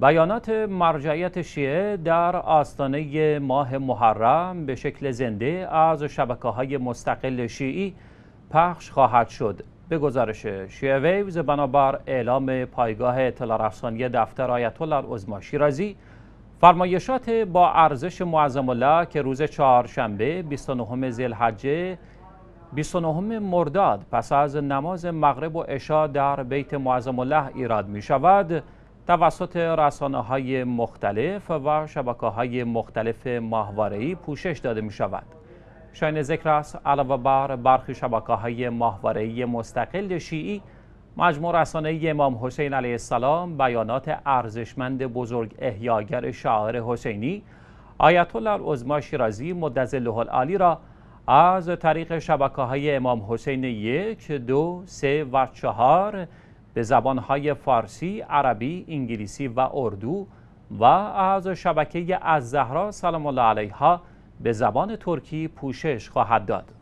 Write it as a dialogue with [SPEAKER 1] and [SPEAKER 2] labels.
[SPEAKER 1] بیانات مرجعیت شیعه در آستانه ماه محرم به شکل زنده از شبکه های مستقل شیعی پخش خواهد شد به گزارش شیعه ویوز بنابر اعلام پایگاه اطلاع رسانی دفتر آیت الله العظما شیرازی فرمایشات با ارزش معظم الله که روز چهارشنبه 29 الحجه 29 مرداد پس از نماز مغرب و عشا در بیت معظم الله ایراد می شود توسط رسانه های مختلف و شبکه های مختلف ماهواره‌ای پوشش داده می شود. شاین ذکر است علاوه بر برخی شبکه های ماهواره‌ای مستقل شیعی مجموع رسانه امام حسین علیه السلام بیانات ارزشمند بزرگ احیاگر شاعر حسینی آیت الله شیرازی مدظله العالی را از طریق شبکه های امام حسین یک، دو، سه و چهار به زبانهای فارسی، عربی، انگلیسی و اردو و از شبکه از زهرا سلام الله علیها به زبان ترکی پوشش خواهد داد.